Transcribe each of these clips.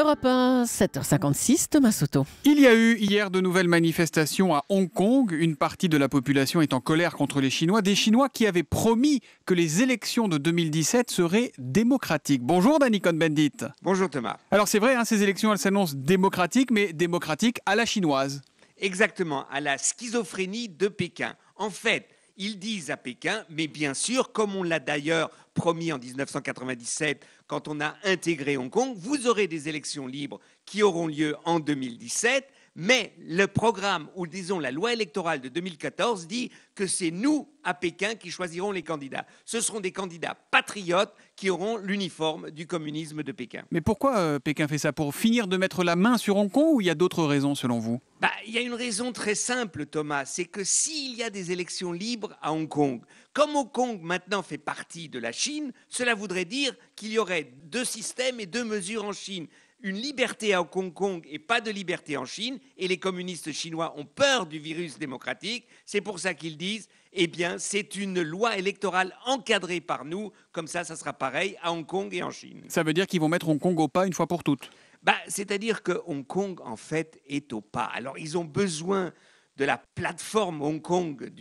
Europe 1, 7h56, Thomas Soto. Il y a eu hier de nouvelles manifestations à Hong Kong. Une partie de la population est en colère contre les Chinois, des Chinois qui avaient promis que les élections de 2017 seraient démocratiques. Bonjour Danny bendit Bonjour Thomas. Alors c'est vrai, hein, ces élections, elles s'annoncent démocratiques, mais démocratiques à la chinoise. Exactement, à la schizophrénie de Pékin. En fait, ils disent à Pékin, mais bien sûr, comme on l'a d'ailleurs promis en 1997 quand on a intégré Hong Kong, vous aurez des élections libres qui auront lieu en 2017 mais le programme, ou disons la loi électorale de 2014, dit que c'est nous, à Pékin, qui choisirons les candidats. Ce seront des candidats patriotes qui auront l'uniforme du communisme de Pékin. Mais pourquoi euh, Pékin fait ça Pour finir de mettre la main sur Hong Kong ou il y a d'autres raisons selon vous bah, Il y a une raison très simple, Thomas. C'est que s'il y a des élections libres à Hong Kong, comme Hong Kong maintenant fait partie de la Chine, cela voudrait dire qu'il y aurait deux systèmes et deux mesures en Chine une liberté à Hong Kong et pas de liberté en Chine, et les communistes chinois ont peur du virus démocratique, c'est pour ça qu'ils disent, eh bien, c'est une loi électorale encadrée par nous, comme ça, ça sera pareil à Hong Kong et en Chine. Ça veut dire qu'ils vont mettre Hong Kong au pas une fois pour toutes bah, C'est-à-dire que Hong Kong, en fait, est au pas. Alors, ils ont besoin de la plateforme Hong Kong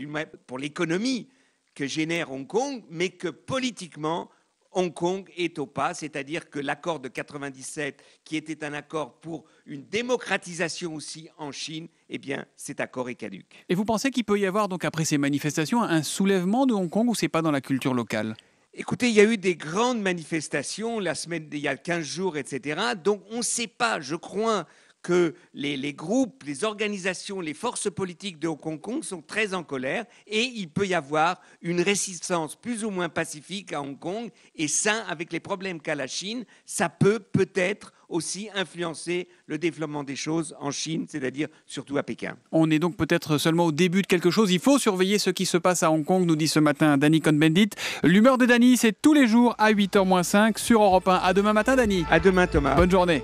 pour l'économie que génère Hong Kong, mais que politiquement, Hong Kong est au pas, c'est-à-dire que l'accord de 97, qui était un accord pour une démocratisation aussi en Chine, eh bien, cet accord est caduque. Et vous pensez qu'il peut y avoir, donc après ces manifestations, un soulèvement de Hong Kong ou c'est pas dans la culture locale Écoutez, il y a eu des grandes manifestations la semaine, il y a 15 jours, etc. Donc on ne sait pas, je crois, que les, groupes, les organisations, les forces politiques de Hong Kong sont très en colère et il peut y avoir une résistance plus ou moins pacifique à Hong Kong et ça, avec les problèmes qu'a la Chine, ça peut peut-être aussi influencer le développement des choses en Chine, c'est-à-dire surtout à Pékin. On est donc peut-être seulement au début de quelque chose. Il faut surveiller ce qui se passe à Hong Kong, nous dit ce matin Danny Cohn-Bendit. L'humeur de Danny, c'est tous les jours à 8h-5 sur Europe 1. À demain matin, Danny. À demain, Thomas. Bonne journée.